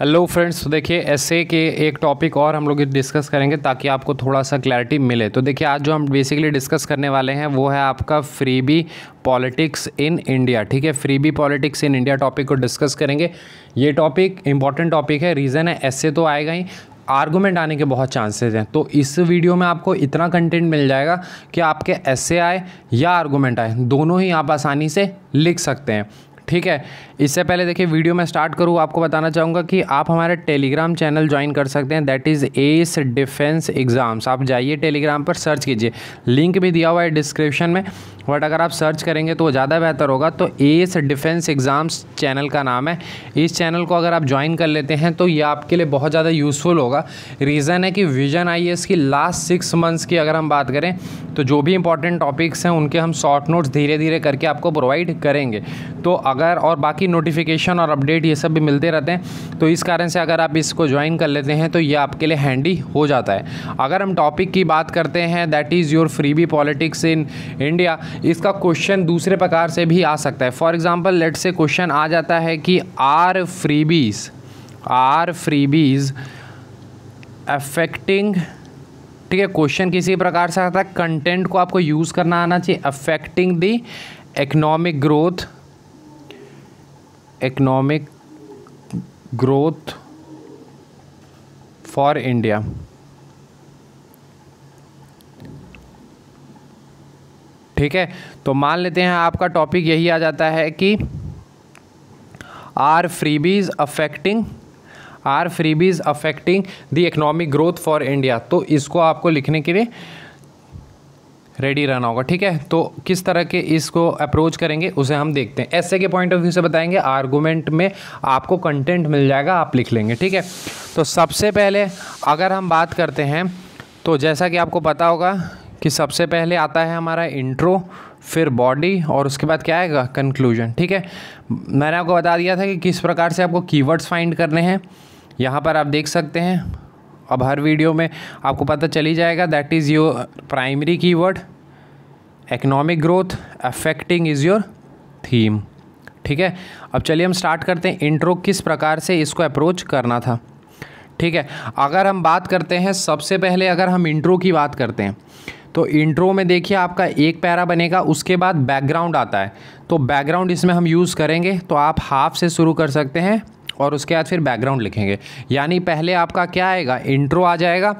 hello friends तो देखिए ऐसे के एक टॉपिक और हम लोग डिस्कस करेंगे ताकि आपको थोड़ा सा क्लैरिटी मिले तो देखिए आज जो हम बेसिकली डिस्कस करने वाले हैं वो है आपका फ्रीबी पॉलिटिक्स इन इंडिया ठीक है freebie politics in India topic को डिस्कस करेंगे ये टॉपिक इंपॉर्टेंट टॉपिक है रीज़न है ऐसे तो आएगा ही आर्गूमेंट आने के बहुत चांसेस हैं तो इस वीडियो में आपको इतना कंटेंट मिल जाएगा कि आपके ऐसे आए या आर्गूमेंट आए दोनों ही आप आसानी से लिख सकते हैं ठीक है इससे पहले देखिए वीडियो में स्टार्ट करूँ आपको बताना चाहूँगा कि आप हमारे टेलीग्राम चैनल ज्वाइन कर सकते हैं that is S defence exams आप जाइए टेलीग्राम पर सर्च कीजिए लिंक भी दिया हुआ है डिस्क्रिप्शन में बट अगर आप सर्च करेंगे तो ज़्यादा बेहतर होगा तो एस डिफेंस एग्ज़ाम्स चैनल का नाम है इस चैनल को अगर आप ज्वाइन कर लेते हैं तो ये आपके लिए बहुत ज़्यादा यूज़फुल होगा रीज़न है कि विजन आई की लास्ट सिक्स मंथ्स की अगर हम बात करें तो जो भी इंपॉर्टेंट टॉपिक्स हैं उनके हम शॉर्ट नोट्स धीरे धीरे करके आपको प्रोवाइड करेंगे तो अगर और बाकी नोटिफिकेशन और अपडेट ये सब भी मिलते रहते हैं तो इस कारण से अगर आप इसको ज्वाइन कर लेते हैं तो ये आपके लिए हैंडी हो जाता है अगर हम टॉपिक की बात करते हैं that is your freebie politics in India इसका क्वेश्चन दूसरे प्रकार से भी आ सकता है for example let's say question आ जाता है कि are freebies are freebies affecting ठीक है क्वेश्चन किसी प्रकार से आता है कंटेंट को आपको यूज़ करना आना चाहिए affecting the economic growth economic growth for India ठीक है तो मान लेते हैं आपका टॉपिक यही आ जाता है कि are freebies affecting are freebies affecting the economic growth for India तो इसको आपको लिखने के लिए रेडी रहना होगा ठीक है तो किस तरह के इसको अप्रोच करेंगे उसे हम देखते हैं ऐसे के पॉइंट ऑफ व्यू से बताएंगे आर्गूमेंट में आपको कंटेंट मिल जाएगा आप लिख लेंगे ठीक है तो सबसे पहले अगर हम बात करते हैं तो जैसा कि आपको पता होगा कि सबसे पहले आता है हमारा इंट्रो फिर बॉडी और उसके बाद क्या आएगा कंक्लूजन ठीक है मैंने आपको बता दिया था कि किस प्रकार से आपको कीवर्ड्स फाइंड करने हैं यहाँ पर आप देख सकते हैं अब हर वीडियो में आपको पता चली जाएगा that is your primary keyword economic growth affecting is your theme ठीक है अब चलिए हम स्टार्ट करते हैं इंट्रो किस प्रकार से इसको अप्रोच करना था ठीक है अगर हम बात करते हैं सबसे पहले अगर हम इंट्रो की बात करते हैं तो इंट्रो में देखिए आपका एक पैरा बनेगा उसके बाद बैकग्राउंड आता है तो बैकग्राउंड इसमें हम यूज़ करेंगे तो आप हाफ से शुरू कर सकते हैं और उसके बाद फिर बैकग्राउंड लिखेंगे यानी पहले आपका क्या आएगा इंट्रो आ जाएगा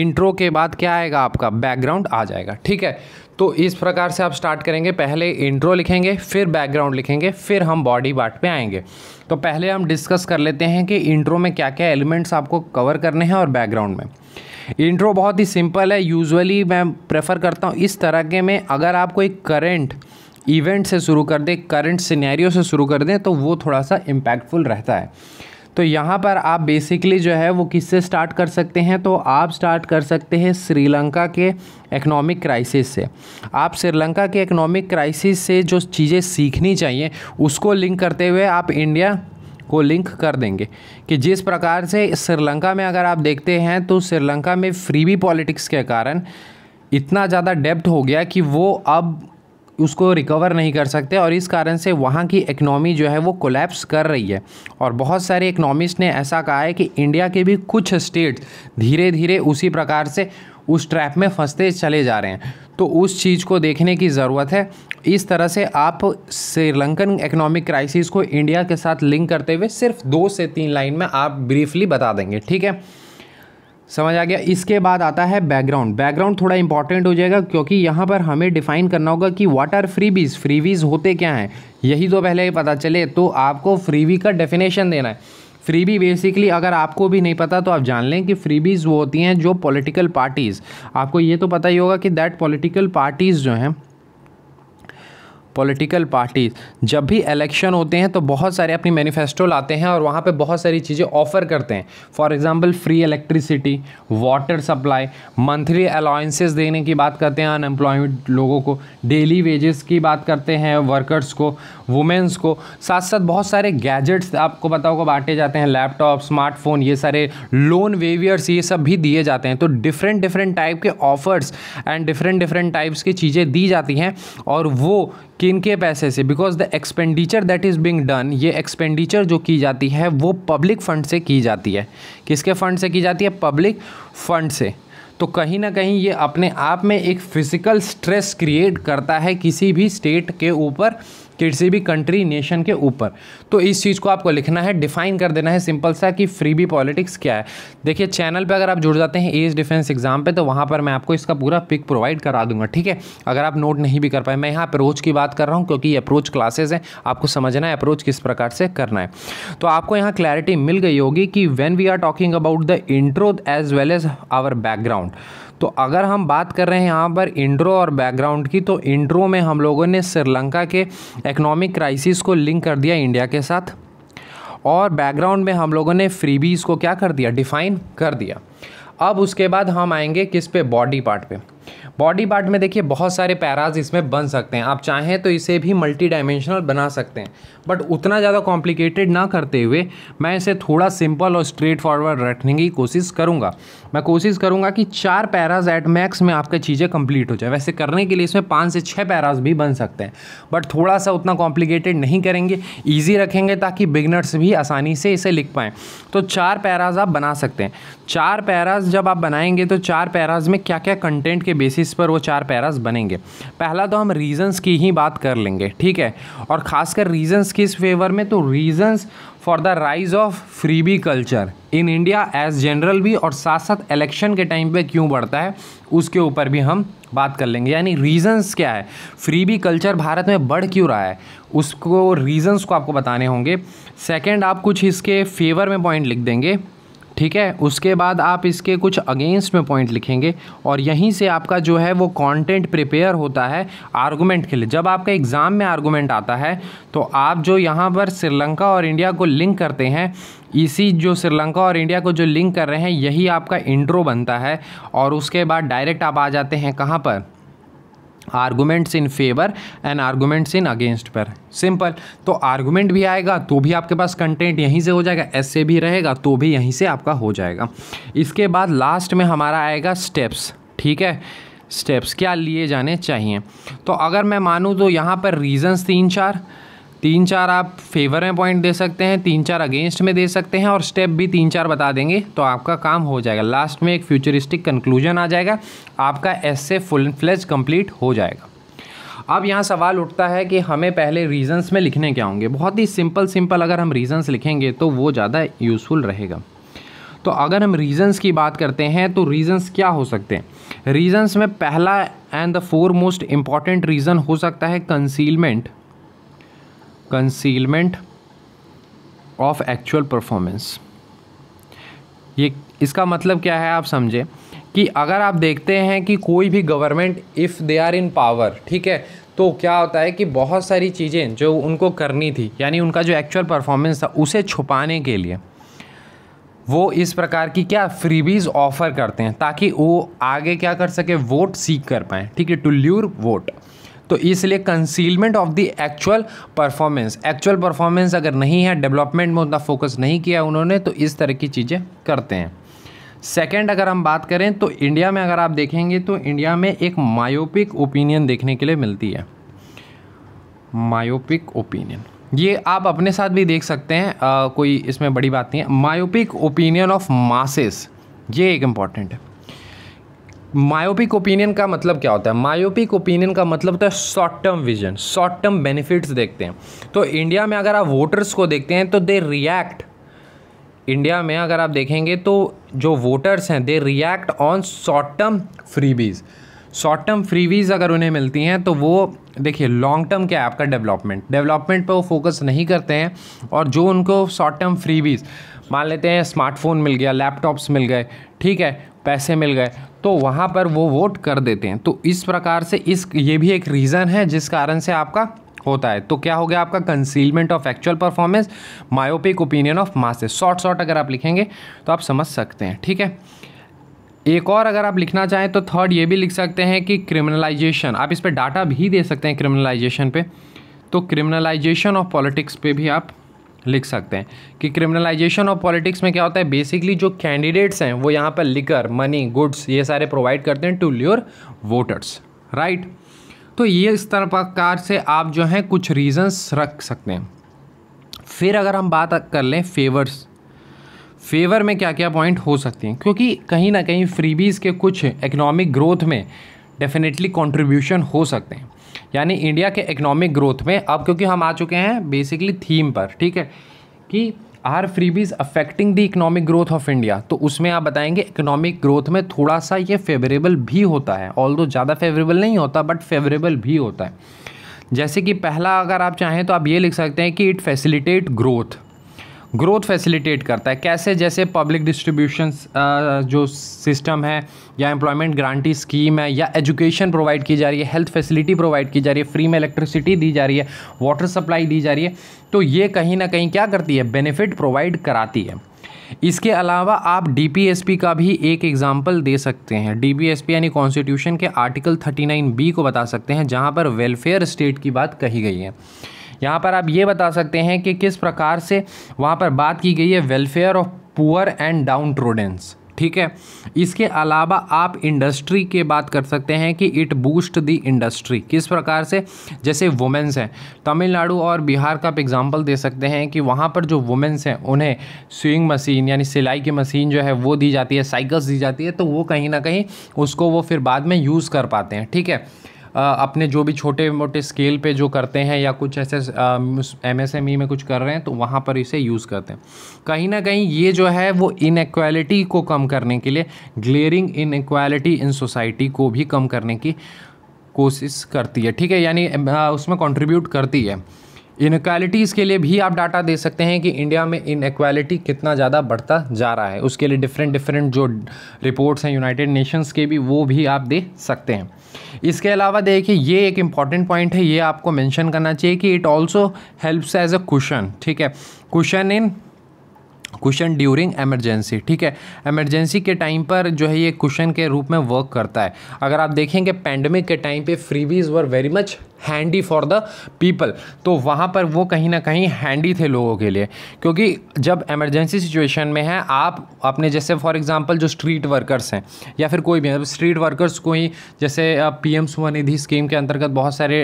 इंट्रो के बाद क्या आएगा आपका बैकग्राउंड आ जाएगा ठीक है तो इस प्रकार से आप स्टार्ट करेंगे पहले इंट्रो लिखेंगे फिर बैकग्राउंड लिखेंगे फिर हम बॉडी पार्ट पे आएंगे तो पहले हम डिस्कस कर लेते हैं कि इंट्रो में क्या क्या एलिमेंट्स आपको कवर करने हैं और बैकग्राउंड में इंट्रो बहुत ही सिंपल है यूजुअली मैं प्रेफर करता हूँ इस तरह के में अगर आप कोई करेंट इवेंट से शुरू कर दें करंट सिनेरियो से शुरू कर दें तो वो थोड़ा सा इम्पैक्टफुल रहता है तो यहाँ पर आप बेसिकली जो है वो किससे स्टार्ट कर सकते हैं तो आप स्टार्ट कर सकते हैं श्रीलंका के इकोनॉमिक क्राइसिस से आप श्रीलंका के इकोनॉमिक क्राइसिस से जो चीज़ें सीखनी चाहिए उसको लिंक करते हुए आप इंडिया को लिंक कर देंगे कि जिस प्रकार से श्रीलंका में अगर आप देखते हैं तो श्रीलंका में फ्रीबी पॉलिटिक्स के कारण इतना ज़्यादा डेप्ट हो गया कि वो अब उसको रिकवर नहीं कर सकते और इस कारण से वहाँ की इकनॉमी जो है वो कोलैप्स कर रही है और बहुत सारे इकनॉमिस्ट ने ऐसा कहा है कि इंडिया के भी कुछ स्टेट धीरे धीरे उसी प्रकार से उस ट्रैप में फंसते चले जा रहे हैं तो उस चीज़ को देखने की ज़रूरत है इस तरह से आप श्रीलंकन इकोनॉमिक क्राइसिस को इंडिया के साथ लिंक करते हुए सिर्फ दो से तीन लाइन में आप ब्रीफली बता देंगे ठीक है समझ आ गया इसके बाद आता है बैकग्राउंड बैकग्राउंड थोड़ा इंपॉर्टेंट हो जाएगा क्योंकि यहाँ पर हमें डिफाइन करना होगा कि वाट आर फ्रीबीज फ्रीबीज होते क्या हैं यही तो पहले ही पता चले तो आपको फ्रीवी का डेफिनेशन देना है फ्रीबी बेसिकली अगर आपको भी नहीं पता तो आप जान लें कि फ्रीबीज़ वो होती हैं जो पॉलिटिकल पार्टीज़ आपको ये तो पता ही होगा कि दैट पॉलिटिकल पार्टीज़ जो हैं पॉलिटिकल पार्टीज जब भी इलेक्शन होते हैं तो बहुत सारे अपनी मैनिफेस्टो लाते हैं और वहाँ पे बहुत सारी चीज़ें ऑफर करते हैं for example free electricity water supply monthly allowances देने की बात करते हैं अनएम्प्लॉयमेंट लोगों को डेली वेजेस की बात करते हैं वर्कर्स को वुमेंस को साथ साथ बहुत सारे गैजेट्स आपको बताओ को बांटे जाते हैं लैपटॉप स्मार्टफोन ये सारे लोन वेवियर्स ये सब भी दिए जाते हैं तो डिफरेंट डिफरेंट टाइप के offers and different different types की चीज़ें दी जाती हैं और वो कि इनके पैसे से because the expenditure that is being done ये एक्सपेंडिचर जो की जाती है वो पब्लिक फंड से की जाती है किसके फंड से की जाती है पब्लिक फंड से तो कहीं ना कहीं ये अपने आप में एक फिज़िकल स्ट्रेस क्रिएट करता है किसी भी स्टेट के ऊपर किसी भी कंट्री नेशन के ऊपर तो इस चीज़ को आपको लिखना है डिफाइन कर देना है सिंपल सा कि फ्री बी पॉलिटिक्स क्या है देखिए चैनल पर अगर आप जुड़ जाते हैं एज डिफेंस एग्जाम पर तो वहाँ पर मैं आपको इसका पूरा पिक प्रोवाइड करा दूंगा ठीक है अगर आप नोट नहीं भी कर पाए मैं यहाँ अप्रोच की बात कर रहा हूँ क्योंकि अप्रोच क्लासेज हैं आपको समझना है अप्रोच किस प्रकार से करना है तो आपको यहाँ क्लैरिटी मिल गई होगी कि when we are talking about the intro as well as our background तो अगर हम बात कर रहे हैं यहाँ पर इंट्रो और बैकग्राउंड की तो इंट्रो में हम लोगों ने श्रीलंका के इकोनॉमिक क्राइसिस को लिंक कर दिया इंडिया के साथ और बैकग्राउंड में हम लोगों ने फ्रीबीज़ को क्या कर दिया डिफ़ाइन कर दिया अब उसके बाद हम आएंगे किस पे बॉडी पार्ट पे बॉडी पार्ट में देखिए बहुत सारे पैराज इसमें बन सकते हैं आप चाहें तो इसे भी मल्टी डायमेंशनल बना सकते हैं बट उतना ज़्यादा कॉम्प्लिकेटेड ना करते हुए मैं इसे थोड़ा सिंपल और स्ट्रेट फॉरवर्ड रखने की कोशिश करूँगा मैं कोशिश करूँगा कि चार पैराज एट मैक्स में आपकी चीज़ें कंप्लीट हो जाए वैसे करने के लिए इसमें पाँच से छः पैराज भी बन सकते हैं बट थोड़ा सा उतना कॉम्प्लिकेटेड नहीं करेंगे ईजी रखेंगे ताकि बिगनर्स भी आसानी से इसे लिख पाएँ तो चार पैराज आप बना सकते हैं चार पैराज जब आप बनाएंगे तो चार पैराज में क्या क्या कंटेंट के बेसिस पर वो चार पैराज बनेंगे पहला तो हम रीजंस की ही बात कर लेंगे ठीक है और ख़ासकर रीजंस किस फेवर में तो reasons for the rise of freebie culture in India as general भी और साथ साथ इलेक्शन के टाइम पे क्यों बढ़ता है उसके ऊपर भी हम बात कर लेंगे यानी रीजंस क्या है फ्रीबी कल्चर भारत में बढ़ क्यों रहा है उसको रीजंस को आपको बताने होंगे सेकंड आप कुछ इसके फेवर में पॉइंट लिख देंगे ठीक है उसके बाद आप इसके कुछ अगेंस्ट में पॉइंट लिखेंगे और यहीं से आपका जो है वो कंटेंट प्रिपेयर होता है आर्गूमेंट के लिए जब आपका एग्ज़ाम में आर्गूमेंट आता है तो आप जो यहाँ पर श्रीलंका और इंडिया को लिंक करते हैं इसी जो श्रीलंका और इंडिया को जो लिंक कर रहे हैं यही आपका इंट्रो बनता है और उसके बाद डायरेक्ट आप आ जाते हैं कहाँ पर arguments in favour and arguments in against पर सिंपल तो आर्गूमेंट भी आएगा तो भी आपके पास कंटेंट यहीं से हो जाएगा एस से भी रहेगा तो भी यहीं से आपका हो जाएगा इसके बाद लास्ट में हमारा आएगा स्टेप्स ठीक है स्टेप्स क्या लिए जाने चाहिए तो अगर मैं मानूँ तो यहाँ पर रीजन्स तीन चार तीन चार आप फेवर में पॉइंट दे सकते हैं तीन चार अगेंस्ट में दे सकते हैं और स्टेप भी तीन चार बता देंगे तो आपका काम हो जाएगा लास्ट में एक फ्यूचरिस्टिक कंक्लूजन आ जाएगा आपका एस फुल फ्लेज कंप्लीट हो जाएगा अब यहाँ सवाल उठता है कि हमें पहले रीजन्स में लिखने क्या होंगे बहुत ही सिंपल सिंपल अगर हम रीज़न्स लिखेंगे तो वो ज़्यादा यूज़फुल रहेगा तो अगर हम रीज़न्स की बात करते हैं तो रीज़न्स क्या हो सकते हैं रीजन्स में पहला and the foremost important reason हो सकता है concealment concealment of actual performance ये इसका मतलब क्या है आप समझे कि अगर आप देखते हैं कि कोई भी government if they are in power ठीक है तो क्या होता है कि बहुत सारी चीज़ें जो उनको करनी थी यानी उनका जो एक्चुअल परफॉर्मेंस था उसे छुपाने के लिए वो इस प्रकार की क्या फ्रीबीज ऑफ़र करते हैं ताकि वो आगे क्या कर सके वोट सीख कर पाएँ ठीक है टू ल्यूर वोट तो इसलिए concealment of the actual performance actual performance अगर नहीं है डेवलपमेंट में उतना फोकस नहीं किया उन्होंने तो इस तरह की चीज़ें करते हैं सेकेंड अगर हम बात करें तो इंडिया में अगर आप देखेंगे तो इंडिया में एक मायोपिक ओपिनियन देखने के लिए मिलती है मायोपिक ओपिनियन ये आप अपने साथ भी देख सकते हैं आ, कोई इसमें बड़ी बात नहीं है मायोपिक ओपिनियन ऑफ मासेस ये एक इम्पॉर्टेंट है मायोपिक ओपिनियन का मतलब क्या होता है मायोपिक ओपिनियन का मतलब होता है short term vision short term benefits देखते हैं तो इंडिया में अगर आप वोटर्स को देखते हैं तो दे रिएक्ट इंडिया में अगर आप देखेंगे तो जो वोटर्स हैं they react on short term freebies short term freebies अगर उन्हें मिलती हैं तो वो देखिए लॉन्ग टर्म क्या है आपका डेवलपमेंट डेवलपमेंट पर वो फोकस नहीं करते हैं और जो उनको शॉर्ट टर्म फ्रीबीज मान लेते हैं स्मार्टफोन मिल गया लैपटॉप्स मिल गए ठीक है पैसे मिल गए तो वहाँ पर वो वोट कर देते हैं तो इस प्रकार से इस ये भी एक रीज़न है जिस कारण से आपका होता है तो क्या हो गया आपका concealment of actual performance myopic opinion of masses short short अगर आप लिखेंगे तो आप समझ सकते हैं ठीक है एक और अगर आप लिखना चाहें तो थर्ड ये भी लिख सकते हैं कि क्रिमिनलाइजेशन आप इस पर डाटा भी दे सकते हैं क्रिमिनलाइजेशन पे तो क्रिमिनलाइजेशन ऑफ पॉलिटिक्स पे भी आप लिख सकते हैं कि क्रिमिनलाइजेशन ऑफ पॉलिटिक्स में क्या होता है बेसिकली जो कैंडिडेट्स हैं वो यहाँ पर लिकर मनी गुड्स ये सारे प्रोवाइड करते हैं टू योर वोटर्स राइट तो ये इस तरह प्रकार से आप जो हैं कुछ रीजंस रख सकते हैं फिर अगर हम बात कर लें फेवर्स फेवर में क्या क्या पॉइंट हो सकती हैं क्योंकि कहीं ना कहीं फ्रीबीज़ के कुछ इकोनॉमिक ग्रोथ में डेफिनेटली कॉन्ट्रीब्यूशन हो सकते हैं यानी इंडिया के इकोनॉमिक ग्रोथ में अब क्योंकि हम आ चुके हैं बेसिकली थीम पर ठीक है कि are freebies affecting the economic growth of India तो उसमें आप बताएंगे इकोनॉमिक ग्रोथ में थोड़ा सा ये फेवरेबल भी होता है ऑल दो ज़्यादा फेवरेबल नहीं होता बट फेवरेबल भी होता है जैसे कि पहला अगर आप चाहें तो आप ये लिख सकते हैं कि it facilitate growth growth facilitate करता है कैसे जैसे पब्लिक डिस्ट्रीब्यूशन जो सिस्टम है या एम्प्लॉयमेंट ग्रांटी स्कीम है या एजुकेशन प्रोवाइड की जा रही है हेल्थ फैसिलिटी प्रोवाइड की जा रही है फ्री में इलेक्ट्रिसिटी दी जा रही है वाटर सप्लाई दी जा रही है तो ये कहीं ना कहीं क्या करती है बेनिफिट प्रोवाइड कराती है इसके अलावा आप डीपीएसपी का भी एक एग्जाम्पल दे सकते हैं डीपीएसपी यानी कॉन्स्टिट्यूशन के आर्टिकल 39 बी को बता सकते हैं जहां पर वेलफेयर स्टेट की बात कही गई है यहाँ पर आप ये बता सकते हैं कि किस प्रकार से वहाँ पर बात की गई है welfare of poor and downtrodden ठीक है इसके अलावा आप इंडस्ट्री के बात कर सकते हैं कि इट बूस्ट दी इंडस्ट्री किस प्रकार से जैसे वुमेंस हैं तमिलनाडु और बिहार का आप एग्जांपल दे सकते हैं कि वहाँ पर जो वुमेंस हैं उन्हें स्विंग मशीन यानी सिलाई की मशीन जो है वो दी जाती है साइकिल्स दी जाती है तो वो कहीं ना कहीं उसको वो फिर बाद में यूज़ कर पाते हैं ठीक है अपने जो भी छोटे मोटे स्केल पे जो करते हैं या कुछ ऐसे एमएसएमई e में कुछ कर रहे हैं तो वहाँ पर इसे यूज़ करते हैं कहीं ना कहीं ये जो है वो इनक्वालिटी को कम करने के लिए ग्लेयरिंग इनक्वालिटी इन सोसाइटी को भी कम करने की कोशिश करती है ठीक है यानी उसमें कंट्रीब्यूट करती है इनक्वालिटीज़ के लिए भी आप डाटा दे सकते हैं कि इंडिया में इनक्वालिटी कितना ज़्यादा बढ़ता जा रहा है उसके लिए डिफरेंट डिफरेंट जो रिपोर्ट्स हैं यूनाइटेड नेशंस के भी वो भी आप दे सकते हैं इसके अलावा देखिए ये एक इम्पॉर्टेंट पॉइंट है ये आपको मैंशन करना चाहिए कि it also helps as a question ठीक है question in question during emergency ठीक है एमरजेंसी के टाइम पर जो है ये क्वेश्चन के रूप में वर्क करता है अगर आप देखेंगे पैंडमिक के टाइम पे freebies were very much handy for the people तो वहाँ पर वो कहीं ना कहीं हैंडी थे लोगों के लिए क्योंकि जब एमरजेंसी सिचुएशन में है आप अपने जैसे फॉर एग्जांपल जो स्ट्रीट वर्कर्स हैं या फिर कोई भी है स्ट्रीट वर्कर्स को ही जैसे पी एम स्वनिधि स्कीम के अंतर्गत बहुत सारे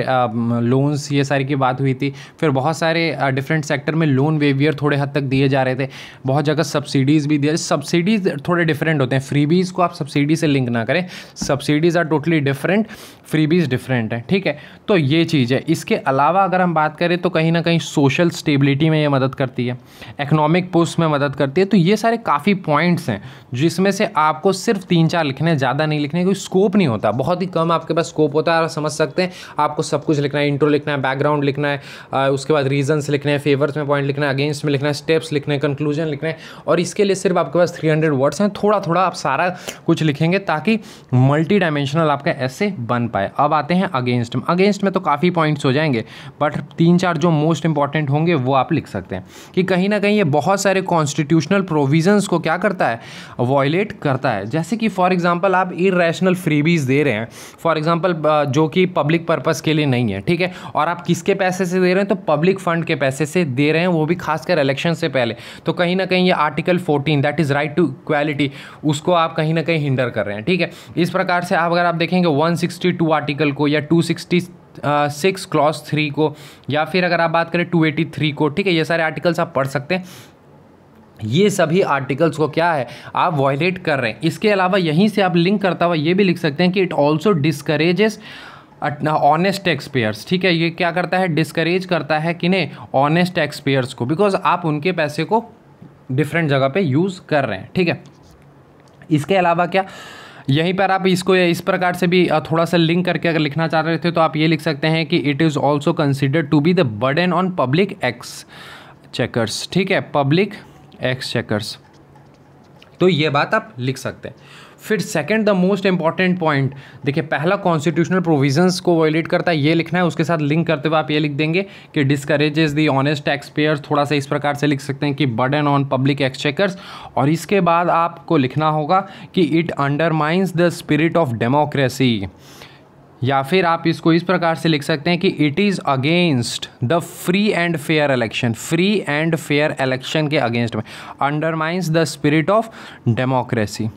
लोन्स ये सारी की बात हुई थी फिर बहुत सारे डिफरेंट सेक्टर में लोन वेवियर थोड़े हद तक दिए जा रहे थे बहुत जगह सब्सिडीज़ भी दिए सब्सिडीज़ थोड़े डिफरेंट होते हैं फ्रीबीज़ को आप सब्सिडी से लिंक ना करें subsidies are totally different freebies different हैं ठीक है तो ये चीज़ है इसके अलावा अगर हम बात करें तो कहीं ना कहीं सोशल स्टेबिलिटी में ये मदद करती है इकोनॉमिक पोस्ट में मदद करती है तो ये सारे काफ़ी पॉइंट्स हैं जिसमें से आपको सिर्फ तीन चार लिखने ज़्यादा नहीं लिखने कोई स्कोप नहीं होता बहुत ही कम आपके पास स्कोप होता है और समझ सकते हैं आपको सब कुछ लिखना है इंट्रो लिखना है बैकग्राउंड लिखना है उसके बाद रीजन्स लिखने हैं फेवर्स में पॉइंट लिखना है अगेंस्ट में लिखना है स्टेप्स लिखने हैं कंक्लूजन लिखना है और इसके लिए सिर्फ आपके पास थ्री हंड्रेड वर्ड्स हैं थोड़ा थोड़ा आप सारा कुछ लिखेंगे ताकि मल्टी डायमेंशनल आपका ऐसे बन पाए अब आते हैं अगेंस्ट में अगेंस्ट में तो तो काफ़ी पॉइंट्स हो जाएंगे बट तीन चार जो मोस्ट इंपॉर्टेंट होंगे वो आप लिख सकते हैं कि कहीं ना कहीं ये बहुत सारे कॉन्स्टिट्यूशनल प्रोविजंस को क्या करता है वॉयलेट करता है जैसे कि फॉर एग्जाम्पल आप इेशनल फ्रीबीज़ दे रहे हैं फॉर एग्जाम्पल जो कि पब्लिक पर्पज़ के लिए नहीं है ठीक है और आप किसके पैसे से दे रहे हैं तो पब्लिक फंड के पैसे से दे रहे हैं वो भी खासकर इलेक्शन से पहले तो कहीं ना कहीं ये article fourteen that is right to equality उसको आप कहीं ना कहीं हिंडर कर रहे हैं ठीक है इस प्रकार से आप अगर आप देखेंगे 162 आर्टिकल को या 260 सिक्स क्लॉस थ्री को या फिर अगर आप बात करें टू एटी थ्री को ठीक है ये सारे आर्टिकल्स आप पढ़ सकते हैं ये सभी आर्टिकल्स को क्या है आप वॉयलेट कर रहे हैं इसके अलावा यहीं से आप लिंक करता हुआ ये भी लिख सकते हैं कि it also discourages honest tax payers ठीक है ये क्या करता है डिस्करेज करता है कि नहीं ऑनेस्ट टैक्स पेयर्स को बिकॉज आप उनके पैसे को डिफरेंट जगह पे यूज़ कर रहे हैं ठीक है इसके अलावा क्या यहीं पर आप इसको इस प्रकार से भी थोड़ा सा लिंक करके अगर लिखना चाह रहे थे तो आप ये लिख सकते हैं कि it is also considered to be the burden on public exchequers ठीक है पब्लिक एक्स चेकर्स तो ये बात आप लिख सकते हैं फिर second the most important point देखिए पहला कॉन्स्टिट्यूशनल प्रोविजंस को वायलेट करता है ये लिखना है उसके साथ लिंक करते हुए आप ये लिख देंगे कि discourages the honest tax payer थोड़ा सा इस प्रकार से लिख सकते हैं कि बर्डन ऑन पब्लिक एक्सचेकर्स और इसके बाद आपको लिखना होगा कि it undermines the spirit of democracy या फिर आप इसको इस प्रकार से लिख सकते हैं कि it is against the free and fair election free and fair election के अगेंस्ट में undermines the spirit of democracy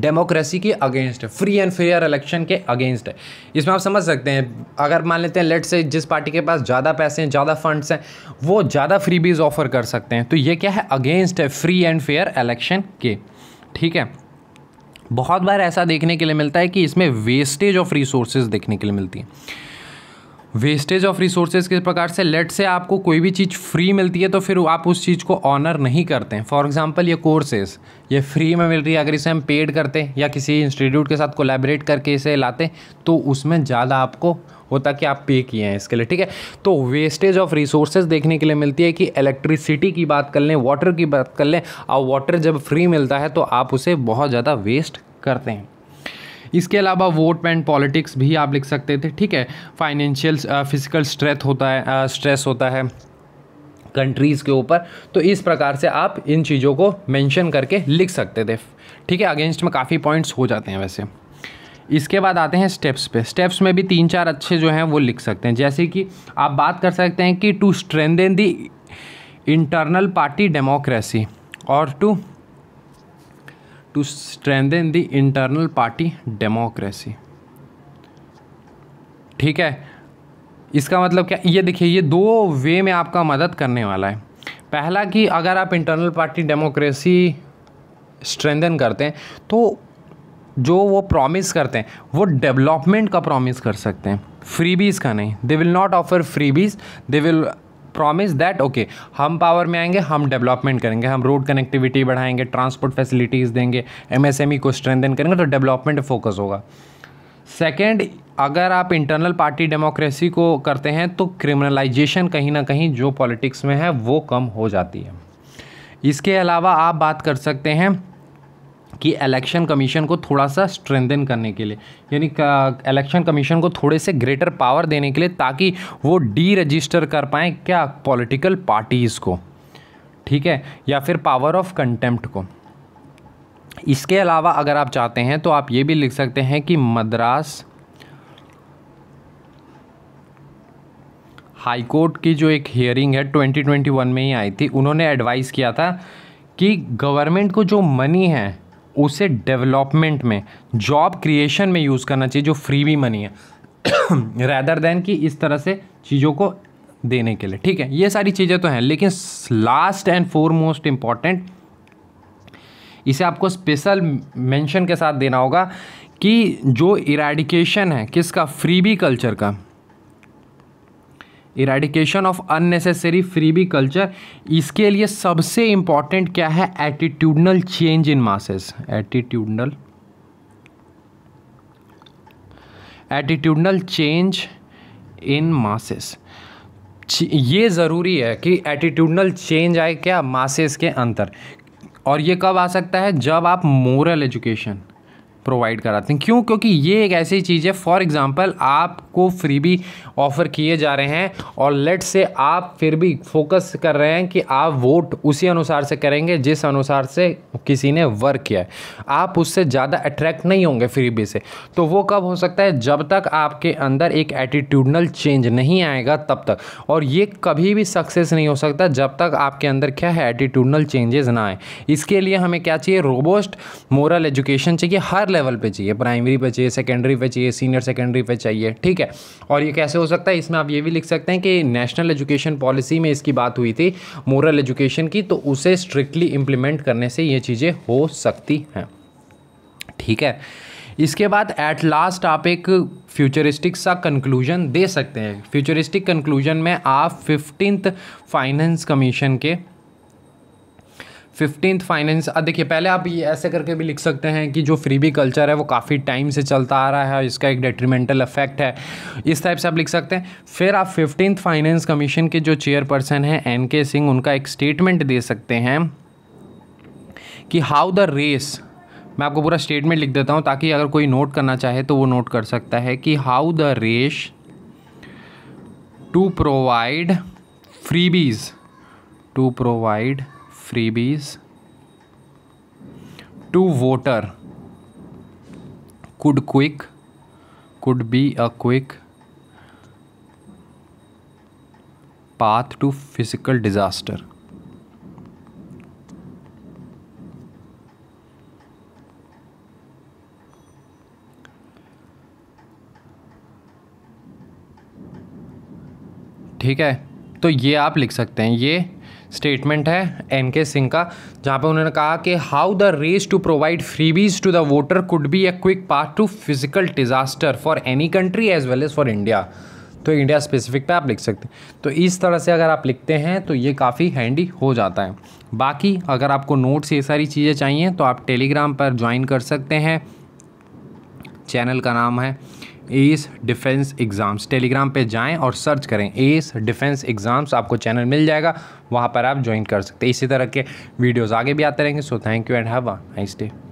democracy के अगेंस्ट है फ्री एंड फेयर इलेक्शन के अगेंस्ट है इसमें आप समझ सकते हैं अगर मान लेते हैं लेट से जिस पार्टी के पास ज़्यादा पैसे हैं ज़्यादा फंड्स हैं वो ज़्यादा बीज ऑफर कर सकते हैं तो ये क्या है अगेंस्ट है फ्री एंड फेयर इलेक्शन के ठीक है बहुत बार ऐसा देखने के लिए मिलता है कि इसमें वेस्टेज ऑफ रिसोर्सेज देखने के लिए मिलती है वेस्टेज ऑफ रिसोर्सेज किस प्रकार से लेट से आपको कोई भी चीज़ फ्री मिलती है तो फिर आप उस चीज़ को ऑनर नहीं करते हैं फॉर एग्जाम्पल ये कोर्सेज ये फ्री में मिल रही है अगर इसे हम पेड करते या किसी इंस्टीट्यूट के साथ कोलेबरेट करके इसे लाते तो उसमें ज़्यादा आपको होता कि आप पे किए हैं इसके लिए ठीक है तो वेस्टेज ऑफ रिसोर्सेज देखने के लिए मिलती है कि इलेक्ट्रिसिटी की बात कर लें वाटर की बात कर लें और वाटर जब फ्री मिलता है तो आप उसे बहुत ज़्यादा वेस्ट करते हैं इसके अलावा वोट एंड पॉलिटिक्स भी आप लिख सकते थे ठीक है फाइनेंशियल फिजिकल स्ट्रेथ होता है स्ट्रेस होता है कंट्रीज़ के ऊपर तो इस प्रकार से आप इन चीज़ों को मेंशन करके लिख सकते थे ठीक है अगेंस्ट में काफ़ी पॉइंट्स हो जाते हैं वैसे इसके बाद आते हैं स्टेप्स पे स्टेप्स में भी तीन चार अच्छे जो हैं वो लिख सकते हैं जैसे कि आप बात कर सकते हैं कि to strengthen the internal party democracy और to to strengthen the internal party democracy ठीक है इसका मतलब क्या ये देखिए ये दो वे में आपका मदद करने वाला है पहला कि अगर आप इंटरनल पार्टी डेमोक्रेसी स्ट्रेंदन करते हैं तो जो वो प्रॉमिस करते हैं वो डेवलपमेंट का प्रॉमिस कर सकते हैं बीज का नहीं they will not offer freebies they will promise that okay हम पावर में आएंगे हम डेवलपमेंट करेंगे हम रोड कनेक्टिविटी बढ़ाएंगे ट्रांसपोर्ट फैसिलिटीज़ देंगे एमएसएमई e को स्ट्रेंथन करेंगे तो डेवलपमेंट फोकस होगा सेकेंड अगर आप इंटरनल पार्टी डेमोक्रेसी को करते हैं तो क्रिमिनलाइजेशन कहीं ना कहीं जो पॉलिटिक्स में है वो कम हो जाती है इसके अलावा आप बात कर सकते हैं कि इलेक्शन कमीशन को थोड़ा सा स्ट्रेंथन करने के लिए यानी इलेक्शन कमीशन को थोड़े से ग्रेटर पावर देने के लिए ताकि वो डी रजिस्टर कर पाएँ क्या पॉलिटिकल पार्टीज़ को ठीक है या फिर पावर ऑफ कंटेम्प्ट को इसके अलावा अगर आप चाहते हैं तो आप ये भी लिख सकते हैं कि मद्रास हाई कोर्ट की जो एक हियरिंग है 2021 में ही आई थी उन्होंने एडवाइस किया था कि गवर्नमेंट को जो मनी है उसे डेवलपमेंट में जॉब क्रिएशन में यूज़ करना चाहिए जो फ्री भी मनी है रैदर देन कि इस तरह से चीज़ों को देने के लिए ठीक है ये सारी चीज़ें तो हैं लेकिन last and foremost important इसे आपको स्पेशल मेंशन के साथ देना होगा कि जो इराडिकेशन है किसका फ्री भी कल्चर का eradication of unnecessary freebie culture इसके लिए सबसे इम्पॉर्टेंट क्या है attitudinal change in masses attitudinal attitudinal change in masses ये ज़रूरी है कि एटीट्यूडनल चेंज आए क्या मासेस के अंतर और ये कब आ सकता है जब आप मोरल एजुकेशन प्रोवाइड कराते हैं क्यों क्योंकि ये एक ऐसी चीज़ है फॉर एग्ज़ाम्पल आपको फ्री भी ऑफ़र किए जा रहे हैं और लेट से आप फिर भी फोकस कर रहे हैं कि आप वोट उसी अनुसार से करेंगे जिस अनुसार से किसी ने वर्क किया है आप उससे ज़्यादा अट्रैक्ट नहीं होंगे फ्री भी से तो वो कब हो सकता है जब तक आपके अंदर एक एटीट्यूडनल चेंज नहीं आएगा तब तक और ये कभी भी सक्सेस नहीं हो सकता जब तक आपके अंदर क्या है एटीट्यूडनल चेंजेस ना आए इसके लिए हमें क्या चाहिए रोबोस्ट मोरल एजुकेशन चाहिए हर लेवल पे चाहिए प्राइमरी पे चाहिए सेकेंडरी पे चाहिए सीनियर सेकेंडरी पे चाहिए ठीक है और ये कैसे हो सकता है इसमें आप ये भी लिख सकते हैं कि नेशनल एजुकेशन पॉलिसी में इसकी बात हुई थी मोरल एजुकेशन की तो उसे स्ट्रिक्टली इम्प्लीमेंट करने से ये चीज़ें हो सकती हैं ठीक है इसके बाद एट लास्ट आप एक फ्यूचरिस्टिक सा कंक्लूजन दे सकते हैं फ्यूचरिस्टिक कंक्लूजन में आप फिफ्टींथ फाइनेंस कमीशन के फिफ्टींथ फाइनेंस देखिए पहले आप ये ऐसे करके भी लिख सकते हैं कि जो फ्रीबी कल्चर है वो काफ़ी टाइम से चलता आ रहा है इसका एक डेट्रीमेंटल इफेक्ट है इस टाइप से आप लिख सकते हैं फिर आप फिफ्टींथ फाइनेंस कमीशन के जो चेयरपर्सन हैं एन के सिंह उनका एक स्टेटमेंट दे सकते हैं कि हाउ द रेस मैं आपको पूरा स्टेटमेंट लिख देता हूँ ताकि अगर कोई नोट करना चाहे तो वो नोट कर सकता है कि how the race to provide freebies to provide freebies to voter could quick could be a quick path to physical disaster ठीक है तो ये आप लिख सकते हैं ये स्टेटमेंट है एन के सिंह का जहाँ पे उन्होंने कहा कि how the race to provide freebies to the voter could be a quick path to fiscal disaster for any country as well as for India तो इंडिया स्पेसिफिक पे आप लिख सकते हैं तो इस तरह से अगर आप लिखते हैं तो ये काफ़ी हैंडी हो जाता है बाकी अगर आपको नोट्स ये सारी चीज़ें चाहिए तो आप टेलीग्राम पर ज्वाइन कर सकते हैं चैनल का नाम है एस डिफेंस एग्ज़ाम्स टेलीग्राम पे जाएं और सर्च करें एस डिफेंस एग्ज़ाम्स आपको चैनल मिल जाएगा वहाँ पर आप ज्वाइन कर सकते हैं इसी तरह के वीडियोज़ आगे भी आते रहेंगे so thank you and have a nice day